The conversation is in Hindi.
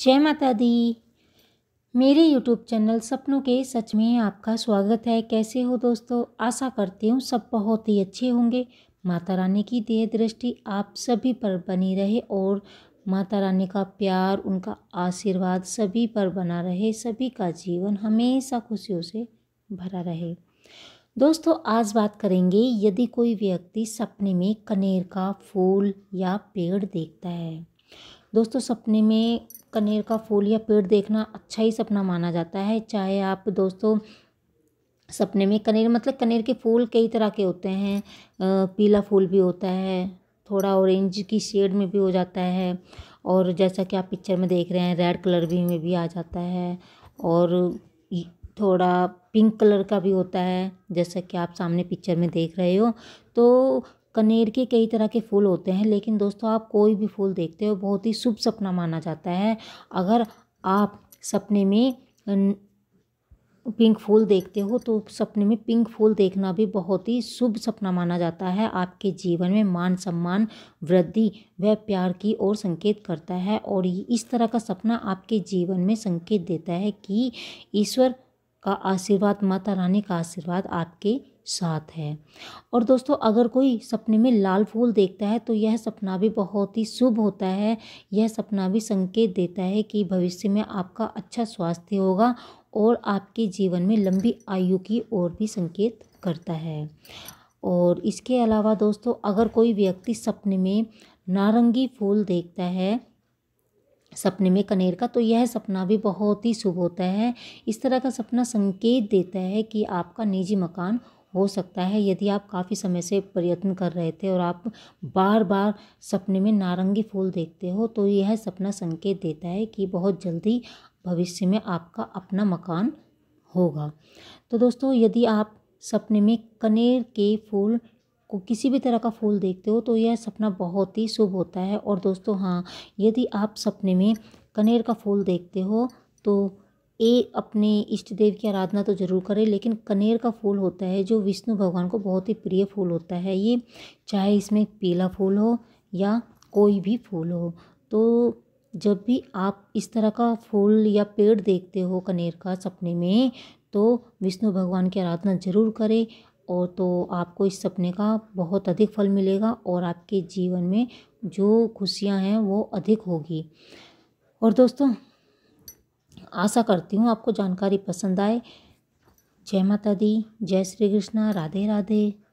जय माता दी मेरे यूट्यूब चैनल सपनों के सच में आपका स्वागत है कैसे हो दोस्तों आशा करती हूँ सब बहुत ही अच्छे होंगे माता रानी की देह दृष्टि आप सभी पर बनी रहे और माता रानी का प्यार उनका आशीर्वाद सभी पर बना रहे सभी का जीवन हमेशा खुशियों से भरा रहे दोस्तों आज बात करेंगे यदि कोई व्यक्ति सपने में कनेर का फूल या पेड़ देखता है दोस्तों सपने में कनेर का फूल या पेड़ देखना अच्छा ही सपना माना जाता है चाहे आप दोस्तों सपने में कनेर मतलब कनेर के फूल कई तरह के होते हैं पीला फूल भी होता है थोड़ा ऑरेंज की शेड में भी हो जाता है और जैसा कि आप पिक्चर में देख रहे हैं रेड कलर भी में भी आ जाता है और थोड़ा पिंक कलर का भी होता है जैसा कि आप सामने पिक्चर में देख रहे हो तो कनेर के कई तरह के फूल होते हैं लेकिन दोस्तों आप कोई भी फूल देखते हो बहुत ही शुभ सपना माना जाता है अगर आप सपने में पिंक फूल देखते हो तो सपने में पिंक फूल देखना भी बहुत ही शुभ सपना माना जाता है आपके जीवन में मान सम्मान वृद्धि व प्यार की ओर संकेत करता है और इस तरह का सपना आपके जीवन में संकेत देता है कि ईश्वर का आशीर्वाद माता रानी का आशीर्वाद आपके साथ है और दोस्तों अगर कोई सपने में लाल फूल देखता है तो यह सपना भी बहुत ही शुभ होता है यह सपना भी संकेत देता है कि भविष्य में आपका अच्छा स्वास्थ्य होगा और आपके जीवन में लंबी आयु की ओर भी संकेत करता है और इसके अलावा दोस्तों अगर कोई व्यक्ति सपने में नारंगी फूल देखता है सपने में कनेर का तो यह सपना भी बहुत ही शुभ होता है इस तरह का सपना संकेत देता है कि आपका निजी मकान हो सकता है यदि आप काफ़ी समय से प्रयत्न कर रहे थे और आप बार बार सपने में नारंगी फूल देखते हो तो यह सपना संकेत देता है कि बहुत जल्दी भविष्य में आपका अपना मकान होगा तो दोस्तों यदि आप सपने में कनेर के फूल को किसी भी तरह का फूल देखते हो तो यह सपना बहुत ही शुभ होता है और दोस्तों हाँ यदि आप सपने में कनेर का फूल देखते हो तो ए अपने इष्ट देव की आराधना तो जरूर करें लेकिन कनेर का फूल होता है जो विष्णु भगवान को बहुत ही प्रिय फूल होता है ये चाहे इसमें पीला फूल हो या कोई भी फूल हो तो जब भी आप इस तरह का फूल या पेड़ देखते हो कनेर का सपने में तो विष्णु भगवान की आराधना जरूर करें और तो आपको इस सपने का बहुत अधिक फल मिलेगा और आपके जीवन में जो खुशियाँ हैं वो अधिक होगी और दोस्तों आशा करती हूँ आपको जानकारी पसंद आए जय माता दी जय श्री कृष्णा राधे राधे